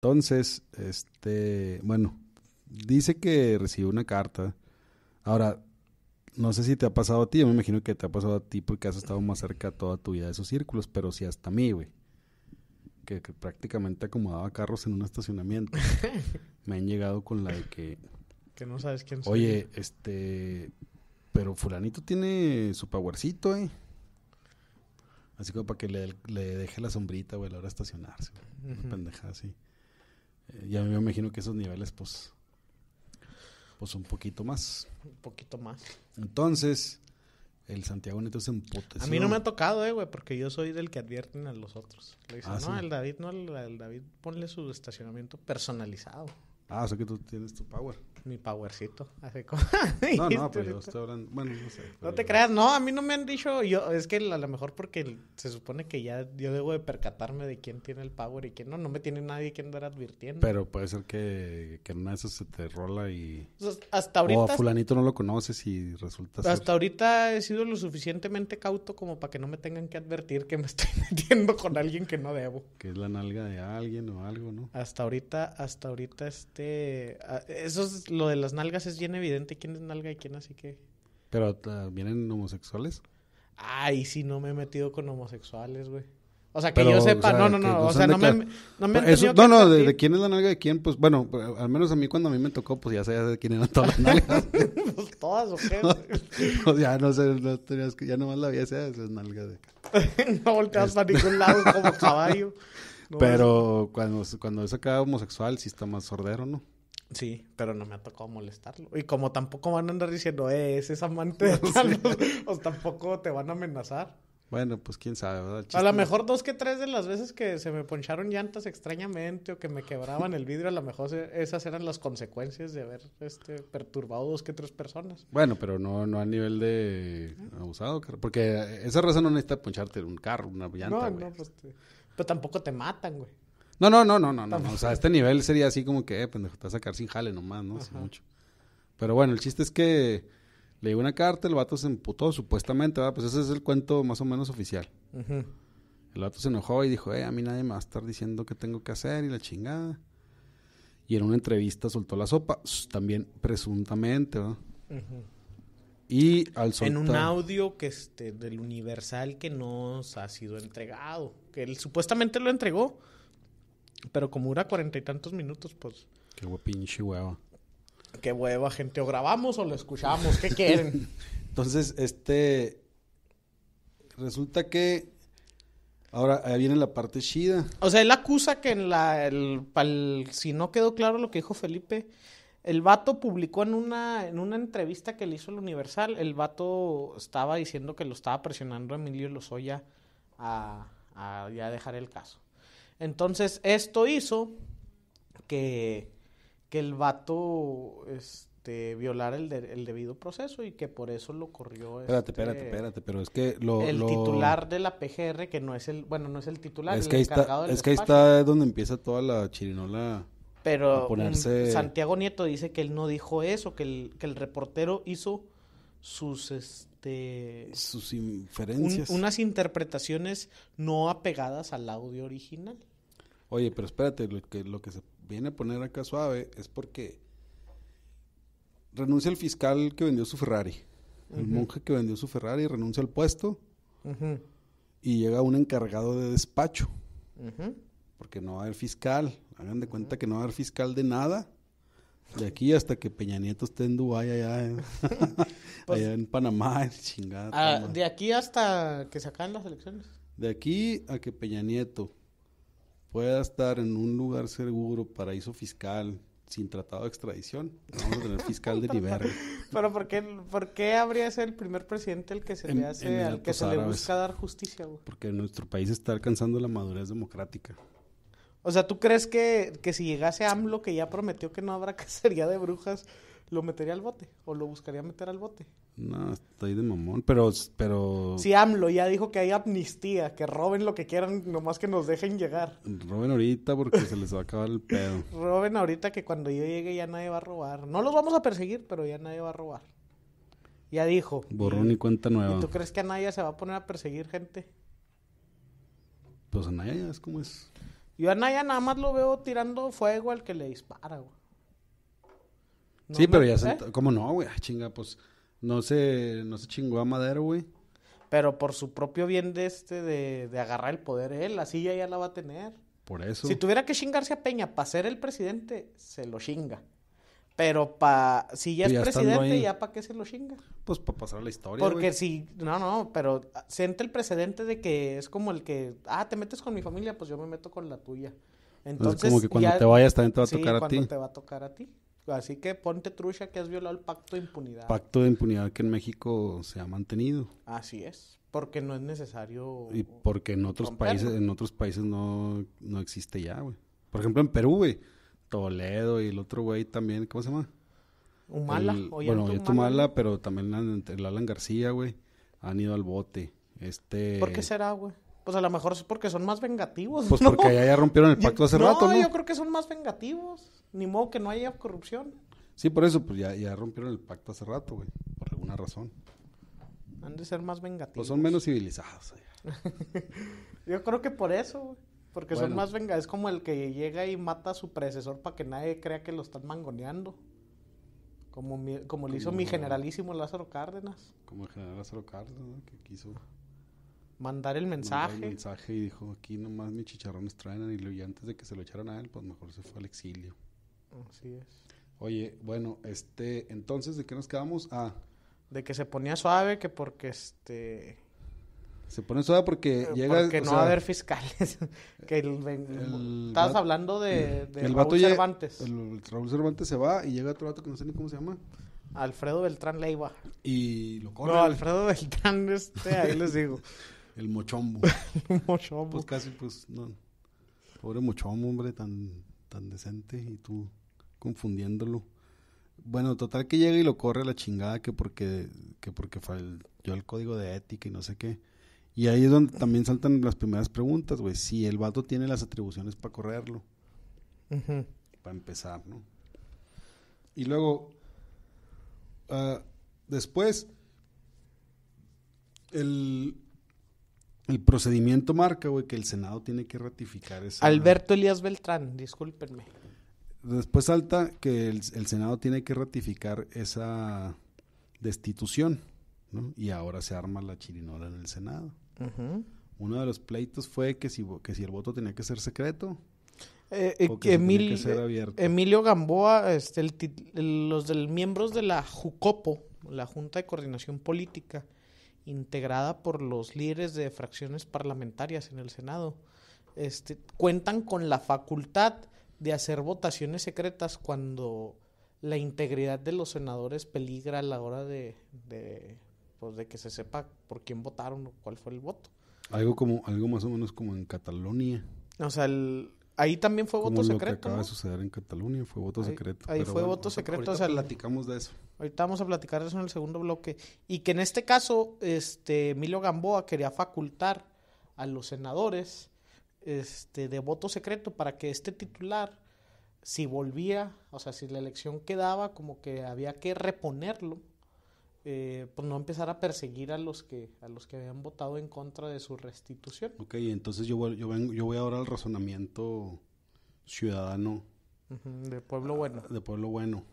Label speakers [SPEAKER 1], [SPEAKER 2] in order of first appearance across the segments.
[SPEAKER 1] Entonces, este, bueno, dice que recibió una carta. Ahora, no sé si te ha pasado a ti, yo me imagino que te ha pasado a ti porque has estado más cerca toda tu vida de esos círculos, pero si hasta a mí, güey. Que, prácticamente acomodaba carros en un estacionamiento. me han llegado con la de que...
[SPEAKER 2] Que no sabes quién soy. Oye,
[SPEAKER 1] este... Pero fulanito tiene su powercito, eh. Así como para que le, deje la sombrita, güey, a la hora de estacionarse. Una pendejada así. Eh, ya me imagino que esos niveles, pues, pues un poquito más. Un poquito más. Entonces, el Santiago Neto se A mí no me
[SPEAKER 2] ha tocado, eh, güey, porque yo soy del que advierten a los otros. Le dicen, ah, no, el David, no, el David, ponle su estacionamiento personalizado.
[SPEAKER 1] Ah, o sea que tú tienes tu power.
[SPEAKER 2] Mi powercito. no, no, pero yo
[SPEAKER 1] estoy hablando. Bueno, no sé. No te creas, no,
[SPEAKER 2] a mí no me han dicho. yo Es que a lo mejor porque se supone que ya yo debo de percatarme de quién tiene el power y quién no. No me tiene nadie que andar advirtiendo.
[SPEAKER 1] Pero puede ser que, que en una de esas se te rola y. Pues, hasta ahorita. O a Fulanito no lo conoces y resulta. Hasta
[SPEAKER 2] ahorita he sido lo suficientemente cauto como para que no me tengan que advertir que me estoy metiendo con alguien que no debo.
[SPEAKER 1] Que es la nalga de alguien o algo, ¿no? Hasta
[SPEAKER 2] ahorita, hasta ahorita este, este, ah, eso es lo de las nalgas, es bien evidente quién es nalga y quién, así que.
[SPEAKER 1] Pero ah, vienen homosexuales.
[SPEAKER 2] Ay, si no me he metido con homosexuales, güey. O sea, que yo sepa, no, no, no, o sea, no me, no han pues, Eso, No, no, de,
[SPEAKER 1] quién es la nalga de quién, pues, bueno, eh, al menos a mí cuando a mí me tocó, pues ya sé de quién eran todas las nalgas. pues todas, ¿o qué? pues ya no sé, no tenías ya nomás la había, de esas nalgas de...
[SPEAKER 2] no volteas para ningún lado como caballo.
[SPEAKER 1] pero cuando, cuando es acá homosexual, sí está más sordero, ¿no? Sí, pero no me ha tocado molestarlo.
[SPEAKER 2] Y como tampoco van a andar diciendo, eh, ese es amante de tal, o pues tampoco te van a amenazar.
[SPEAKER 1] Bueno, pues quién sabe, ¿verdad? A lo mejor
[SPEAKER 2] dos que tres de las veces que se me poncharon llantas extrañamente o que me quebraban el vidrio, a lo mejor esas eran las consecuencias de haber este, perturbado dos que tres personas.
[SPEAKER 1] Bueno, pero no, no a nivel de abusado, porque esa razón no necesita poncharte un carro, una llanta. No, no,
[SPEAKER 2] pues. Pero tampoco te matan, güey.
[SPEAKER 1] No, no, no, no, no, no. O sea, este nivel sería así como que, eh, pendejo, te vas a sacar sin jale nomás, ¿no? Hace mucho. Pero bueno, el chiste es que le dio una carta, el vato se emputó, supuestamente, ¿verdad? Pues ese es el cuento más o menos oficial.
[SPEAKER 2] El
[SPEAKER 1] vato se enojó y dijo, eh, a mí nadie me va a estar diciendo qué tengo que hacer y la chingada. Y en una entrevista soltó la sopa, también presuntamente, ¿verdad? Ajá. Y al soltar... En un
[SPEAKER 2] audio que este, del Universal que nos ha sido entregado. Que él supuestamente lo entregó. Pero como dura cuarenta y tantos minutos, pues.
[SPEAKER 1] Qué pinche hueva.
[SPEAKER 2] Qué hueva, gente. O grabamos o lo escuchamos. ¿Qué quieren?
[SPEAKER 1] Entonces, este. Resulta que. Ahora ahí viene la parte chida.
[SPEAKER 2] O sea, él acusa que en la. El, si no quedó claro lo que dijo Felipe el vato publicó en una, en una entrevista que le hizo el Universal, el vato estaba diciendo que lo estaba presionando a Emilio Lozoya a, a ya dejar el caso. Entonces, esto hizo que, que el vato este, violara el, debido proceso y que por eso lo corrió. Espérate, este espérate, espérate, pero es que lo. El titular de la PGR, que no es el. Bueno, no es el titular, es el que está, Es que ahí está
[SPEAKER 1] donde empieza toda la chirinola pero mm,
[SPEAKER 2] Santiago Nieto dice que él no dijo eso, que el, reportero hizo sus este sus
[SPEAKER 1] inferencias. unas
[SPEAKER 2] interpretaciones no apegadas al audio original.
[SPEAKER 1] Oye, pero espérate, lo que, lo que se viene a poner acá suave es porque renuncia el fiscal que vendió su Ferrari, el monje que vendió su Ferrari renuncia al puesto y llega un encargado de despacho, porque no va el haber fiscal, Hagan de cuenta que no va a haber fiscal de nada. De aquí hasta que Peña Nieto esté en Dubái, allá, en, pues, Panamá, en chingada. Ah,
[SPEAKER 2] de aquí hasta que se las elecciones.
[SPEAKER 1] De aquí a que Peña Nieto pueda estar en un lugar seguro, paraíso fiscal, sin tratado de extradición, vamos a tener fiscal de nivel.
[SPEAKER 2] Pero ¿por qué, habría de ser el primer presidente el que se le hace, al que se le busca dar justicia?
[SPEAKER 1] Porque nuestro país está alcanzando la madurez democrática.
[SPEAKER 2] O sea, ¿tú crees que, si llegase AMLO, que ya prometió que no habrá cacería de brujas, lo metería al bote? ¿O lo buscaría meter al bote?
[SPEAKER 1] No, estoy de mamón, pero, pero... Si
[SPEAKER 2] AMLO ya dijo que hay amnistía, que roben lo que quieran, nomás que nos dejen llegar.
[SPEAKER 1] Roben ahorita porque se les va a acabar el pedo.
[SPEAKER 2] roben ahorita que cuando yo llegue ya nadie va a robar. No los vamos a perseguir, pero ya nadie va a robar. Ya dijo.
[SPEAKER 1] Borrón y cuenta nueva. ¿Y tú crees
[SPEAKER 2] que nadie se va a poner a perseguir gente?
[SPEAKER 1] Pues Anaya ya es como es...
[SPEAKER 2] Yo a Naya nada más lo veo tirando fuego al que le dispara, güey.
[SPEAKER 1] sí, pero ya se... ¿Eh? ¿Cómo no, güey? Ah, chinga, pues no se, no se chingó a Madero, güey. Pero por su propio bien de este,
[SPEAKER 2] de, agarrar el poder él, así ya, ya la va a tener. Por eso. Si tuviera que chingarse a Peña para ser el presidente, se lo chinga. Pero pa, si ya es presidente, ¿ya para qué se lo chinga? Pues para pasar la historia. Porque si, no, no, pero siente el precedente de que es como el que, ah, te metes con mi familia, pues yo me meto con la tuya. Entonces, es como que cuando te vayas también te va a tocar a ti. te va a tocar a ti. Así que ponte trucha que has violado el pacto de impunidad.
[SPEAKER 1] Pacto de impunidad que en México se ha mantenido.
[SPEAKER 2] Así es, porque no es necesario. Y
[SPEAKER 1] porque en otros países, en otros países no, no existe ya, güey. Por ejemplo, en Perú, güey Toledo y el otro güey también, ¿cómo se llama?
[SPEAKER 2] Humala. bueno, Humala,
[SPEAKER 1] pero también el Alan García, güey, han ido al bote. Este... ¿Por qué
[SPEAKER 2] será, güey? Pues a lo mejor es porque son más vengativos. Pues porque allá ya rompieron el pacto hace rato, ¿no? yo creo que son más vengativos. Ni modo que no haya corrupción.
[SPEAKER 1] Sí, por eso, pues ya, ya rompieron el pacto hace rato, güey. Por alguna razón.
[SPEAKER 2] Han de ser más vengativos. Pues
[SPEAKER 1] son menos civilizados.
[SPEAKER 2] yo creo que por eso, güey. Porque son más venga, es como el que llega y mata a su predecesor para que nadie crea que lo están mangoneando. Como, como, le hizo mi generalísimo Lázaro Cárdenas.
[SPEAKER 1] Como el general Lázaro Cárdenas, que quiso mandar el mensaje. mensaje y dijo, aquí nomás mis chicharrones traen y, lo, y antes de que se lo echaran a él, pues mejor se fue al exilio. Así es. Oye, bueno, este, entonces, ¿de qué nos quedamos? Ah.
[SPEAKER 2] De que se ponía suave, que porque este
[SPEAKER 1] se pone soda porque eh, llega. que no va a haber
[SPEAKER 2] fiscales. que estabas hablando de, Raúl
[SPEAKER 1] Cervantes. el, Raúl Cervantes se va y llega otro vato que no sé ni cómo se llama. Alfredo Beltrán Leiva. Y lo corre. No, Alfredo Beltrán, este, ahí les digo. el mochombo. mochombo. Pues casi, pues, Pobre mochombo, hombre, tan, tan decente y tú confundiéndolo. Bueno, total que llega y lo corre a la chingada que porque, que porque falló el código de ética y no sé qué. Y ahí es donde también saltan las primeras preguntas, güey. Si el vato tiene las atribuciones para correrlo. Para empezar, ¿no? Y luego, ah, después, el, el procedimiento marca, güey, que el Senado tiene que ratificar esa... Alberto
[SPEAKER 2] Elías Beltrán, discúlpenme.
[SPEAKER 1] Después salta que el Senado tiene que ratificar esa destitución, ¿no? Y ahora se arma la chirinola en el Senado. Uno de los pleitos fue que si, que si el voto tenía que ser secreto. Eh, eh
[SPEAKER 2] Emilio Gamboa, este, los miembros de la JUCOPO, la Junta de Coordinación Política, integrada por los líderes de fracciones parlamentarias en el Senado, este, cuentan con la facultad de hacer votaciones secretas cuando la integridad de los senadores peligra a la hora de pues de que se sepa por quién votaron o cuál fue el voto.
[SPEAKER 1] Algo como, algo más o menos como en Cataluña.
[SPEAKER 2] O sea, ahí también fue voto secreto. Lo que acaba de
[SPEAKER 1] suceder en Cataluña fue voto secreto. Ahí fue voto secreto. O sea,
[SPEAKER 2] platicamos de eso. Ahorita vamos a platicar de eso en el segundo bloque. Y que en este caso, este, Emilio Gamboa quería facultar a los senadores este, de voto secreto para que este titular, si volvía, o sea, si la elección quedaba, como que había que reponerlo eh, pues no empezar a perseguir a los que a los que habían votado en contra de su restitución.
[SPEAKER 1] Ok, entonces yo voy, yo, voy ahora al razonamiento ciudadano. de pueblo ah, bueno. de pueblo bueno.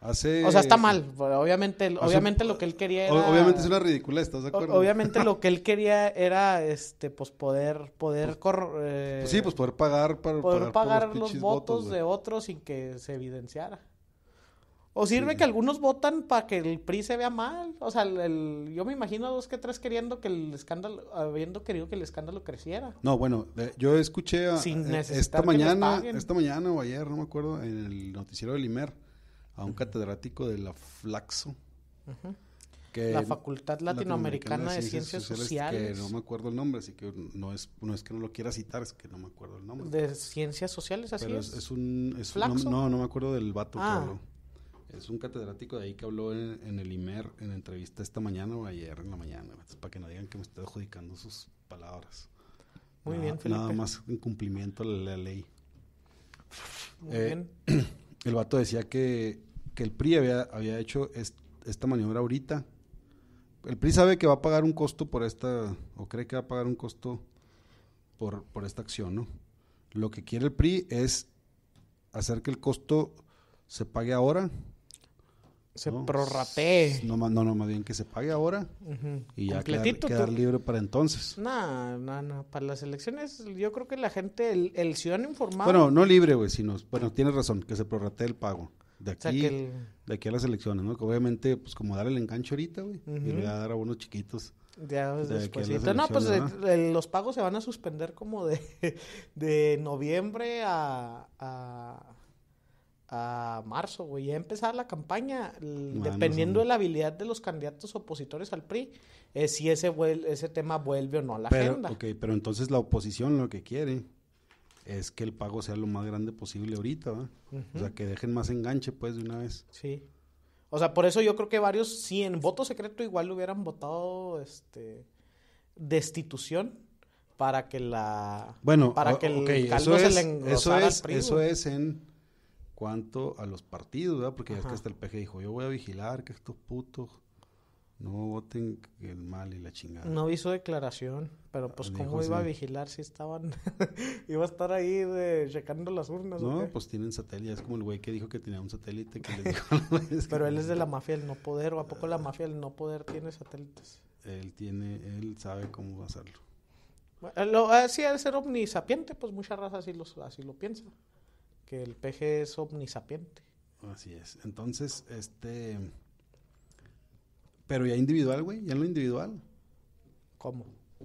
[SPEAKER 1] Hace, o sea, está mal.
[SPEAKER 2] Obviamente, obviamente lo que él quería era, Obviamente es una ridícula, ¿estás de acuerdo? Obviamente lo que él quería era, este, pues poder, poder... Pues, pues eh, sí, pues poder pagar para... Poder pagar, los, votos de otros sin que se evidenciara. O sirve que algunos votan para que el PRI se vea mal. O sea, yo me imagino dos que tres queriendo que el escándalo, habiendo querido que el escándalo creciera.
[SPEAKER 1] No, bueno, yo escuché eh, esta mañana, esta mañana o ayer, no me acuerdo, en el noticiero del Imer, a un catedrático de la Flaxo.
[SPEAKER 2] la Facultad Latinoamericana, de, Ciencias, Sociales, no me
[SPEAKER 1] acuerdo el nombre, así que no es, es que no lo quiera citar, es que no me acuerdo
[SPEAKER 2] el nombre. De Ciencias Sociales, así es. es, un. Es no, no me
[SPEAKER 1] acuerdo del vato ah es un catedrático de ahí que habló en, el IMER en entrevista esta mañana o ayer en la mañana, para que no digan que me estoy adjudicando sus palabras. Muy bien, Felipe. Nada más en cumplimiento de la, ley. Muy eh, bien. El vato decía que, el PRI había, había hecho esta maniobra ahorita. El PRI sabe que va a pagar un costo por esta, o cree que va a pagar un costo por, por esta acción, ¿no? Lo que quiere el PRI es hacer que el costo se pague ahora se ¿no? prorratee. No, no, más bien que se pague ahora y ya quedar, libre para entonces. No,
[SPEAKER 2] no, no. Para las elecciones, yo creo que la gente, el, ciudadano informado. Bueno, no
[SPEAKER 1] libre, güey, sino. Bueno, tienes razón, que se prorrate el pago. De aquí, de aquí a las elecciones, ¿no? Que obviamente, pues como dar el enganche ahorita, güey, y le voy a dar a unos chiquitos. Ya, pues, después. No, pues
[SPEAKER 2] eh, los pagos se van a suspender como de, de noviembre a a marzo, güey. a empezar la campaña, ah, dependiendo de la habilidad de los candidatos opositores al PRI, eh, si ese, ese tema vuelve o no a la agenda.
[SPEAKER 1] pero entonces la oposición lo que quiere es que el pago sea lo más grande posible ahorita, O sea, que dejen más enganche, pues, de una vez.
[SPEAKER 2] Sí. O sea, por eso yo creo que varios, si en voto secreto igual hubieran votado, este, destitución para que la... Bueno, para que el eso es, eso Eso es
[SPEAKER 1] en cuanto a los partidos, ¿verdad? Porque hasta el PG dijo, yo voy a vigilar que estos putos no voten el mal y la chingada.
[SPEAKER 2] No hizo declaración, pero pues cómo iba a vigilar si estaban, iba a estar ahí checando las urnas. No,
[SPEAKER 1] pues tienen satélite, es como el güey que dijo que tenía un satélite que le dijo. pero él es de la
[SPEAKER 2] mafia del no poder, o a poco la mafia del no poder tiene satélites.
[SPEAKER 1] Él tiene, él sabe cómo hacerlo.
[SPEAKER 2] lo, así ah, al ser omnisapiente, pues mucha raza así, así lo piensa que el peje es omnisapiente.
[SPEAKER 1] Así es. Entonces, este... Pero ya individual, güey, ya en lo individual. ¿Cómo?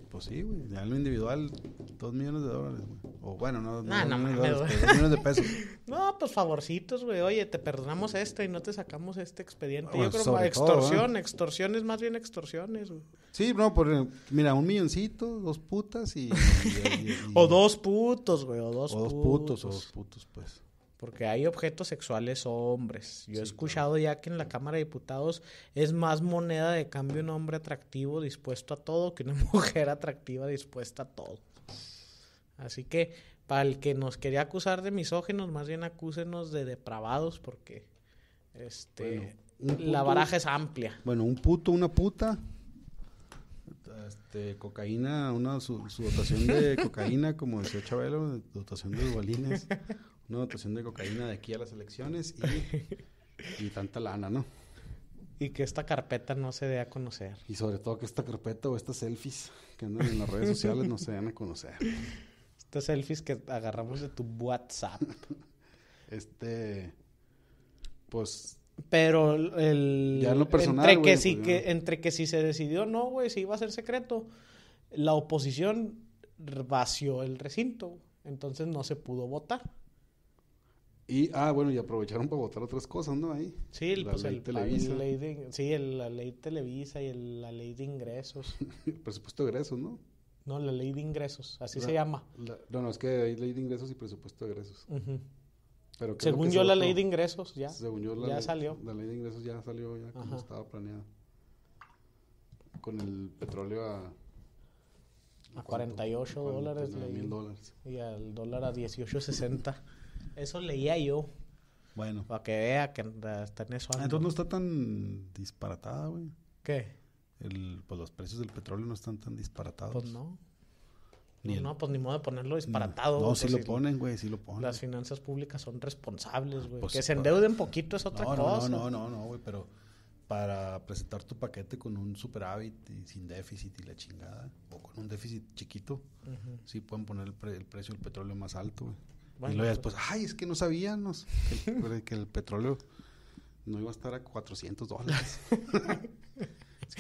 [SPEAKER 1] Pues sí, güey, ya en lo individual, dos millones de dólares, güey. O bueno, no, ah, dos dos millones de pesos.
[SPEAKER 2] no, pues favorcitos, güey. Oye, te perdonamos esto y no te sacamos este expediente. Yo creo que extorsión, ¿eh? extorsiones, más bien extorsiones,
[SPEAKER 1] Sí, no, por, mira, un milloncito, dos putas y... o dos putos, güey, o dos putos. dos putos, o dos putos,
[SPEAKER 2] pues porque hay objetos sexuales hombres. Yo he escuchado ya que en la Cámara de Diputados es más moneda de cambio un hombre atractivo dispuesto a todo que una mujer atractiva dispuesta a todo. Así que para el que nos quería acusar de misógenos, más bien acúsenos de depravados porque este la baraja es amplia.
[SPEAKER 1] Bueno, un puto, una puta. Este, cocaína, una su, dotación de cocaína, como decía Chabelo, dotación de bolines, una dotación de cocaína de aquí a las elecciones y, y tanta lana, ¿no? Y que esta carpeta no se dé a conocer. Y sobre todo que esta carpeta o estas selfies que andan en las redes sociales no se den a conocer selfies que agarramos de tu WhatsApp. Este. Pues.
[SPEAKER 2] Pero el. lo personal. Entre que, sí, pues, que, entre que si se decidió no, güey, si iba a ser secreto, la oposición vació el recinto. Entonces no se pudo votar.
[SPEAKER 1] Y, ah, bueno, y aprovecharon para votar otras cosas, ¿no? Ahí. Sí, la pues, ley de, sí,
[SPEAKER 2] la ley Televisa y el, la ley de ingresos.
[SPEAKER 1] el presupuesto de ingresos, ¿no?
[SPEAKER 2] No, la ley de ingresos, así se llama.
[SPEAKER 1] no, no, es que hay ley de ingresos y presupuesto de egresos. según yo, la ley de ingresos ya. Según yo, la ya salió. La ley de ingresos ya salió, ya como estaba planeada. Con el petróleo a. A 48 dólares. dólares.
[SPEAKER 2] Y al dólar a 18.60.
[SPEAKER 1] Eso leía yo. Bueno. Para
[SPEAKER 2] que vea que está en eso. Ah, entonces no está
[SPEAKER 1] tan disparatada, güey. ¿Qué? el, pues los precios del petróleo no están tan disparatados. Pues no. no,
[SPEAKER 2] pues ni modo de ponerlo disparatado. No, si lo ponen,
[SPEAKER 1] güey, si lo ponen.
[SPEAKER 2] Las finanzas públicas son responsables, güey. Pues que se pues. endeuden
[SPEAKER 1] poquito es otra cosa. No, no, no, no, güey, pero para presentar tu paquete con un superávit y sin déficit y la chingada, o con un déficit chiquito, sí pueden poner el, precio del petróleo más alto, güey. y luego pues. después, ay, es que no sabíamos que el, que el petróleo no iba a estar a 400 dólares.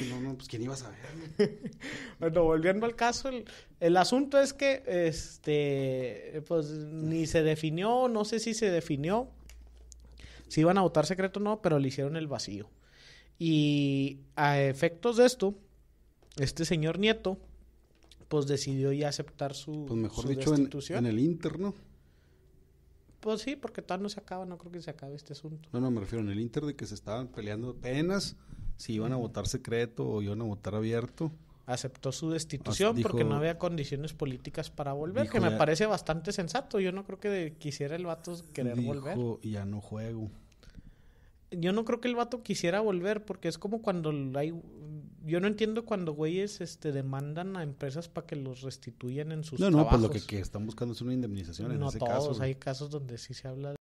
[SPEAKER 1] No, no, pues quién iba a saber. bueno, volviendo al caso,
[SPEAKER 2] el, asunto es que, este, pues ni se definió, no sé si se definió, si iban a votar secreto o no, pero le hicieron el vacío. Y a efectos de esto, este señor Nieto, pues decidió
[SPEAKER 1] ya aceptar su. Pues, mejor dicho, En, el interno Pues sí,
[SPEAKER 2] porque tal no se acaba, no creo que se acabe este asunto.
[SPEAKER 1] No, no, me refiero en el interno de que se estaban peleando apenas si iban a votar secreto o iban a votar abierto. Aceptó su destitución porque no había
[SPEAKER 2] condiciones políticas para volver, que me parece bastante sensato. Yo no creo que quisiera el vato querer dijo, volver.
[SPEAKER 1] Ya no juego.
[SPEAKER 2] Yo no creo que el vato quisiera volver porque es como cuando hay... Yo no entiendo cuando güeyes este, demandan a empresas para que los restituyan en sus no, No, no, pues lo
[SPEAKER 1] que, están buscando es una indemnización en no ese todos,
[SPEAKER 2] hay casos donde sí se habla de